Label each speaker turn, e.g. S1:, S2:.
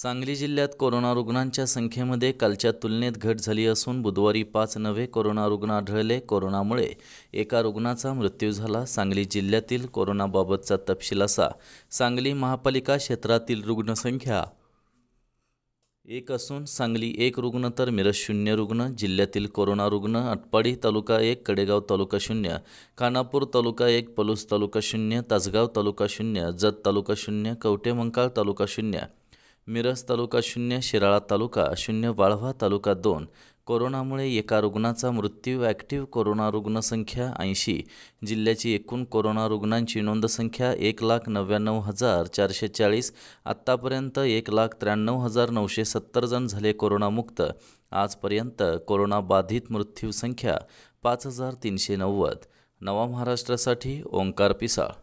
S1: सांगली जिल्ह्यात कोरोना रुग्णांच्या संख्येमध्ये कालच्या तुलनेत घट झाली असून बुधवारी पाच नवे कोरोना रुग्ण आढळले कोरोनामुळे एका रुग्णाचा मृत्यू झाला सांगली जिल्ह्यातील कोरोनाबाबतचा तपशील असा सांगली महापालिका क्षेत्रातील रुग्णसंख्या एक असून सांगली एक रुग्ण तर मिरज शून्य रुग्ण जिल्ह्यातील कोरोना रुग्ण अटपाडी तालुका एक कडेगाव तालुका शून्य खानापूर तालुका एक पलूस तालुका शून्य तासगाव तालुका शून्य जत तालुका शून्य कवटेमंकाळ तालुका शून्य मिरज तालुका शून्य शिराळा तालुका शून्य वाळवा तालुका दोन कोरोनामुळे एका रुग्णाचा मृत्यू ॲक्टिव्ह कोरोना रुग्णसंख्या ऐंशी जिल्ह्याची एकूण कोरोना रुग्णांची संख्या एक लाख नव्याण्णव हजार चारशे चाळीस आत्तापर्यंत एक लाख त्र्याण्णव हजार नऊशे सत्तर जण झाले कोरोनामुक्त आजपर्यंत कोरोनाबाधित मृत्यूसंख्या पाच हजार तीनशे नव्वद नवा महाराष्ट्रासाठी ओंकार पिसाळ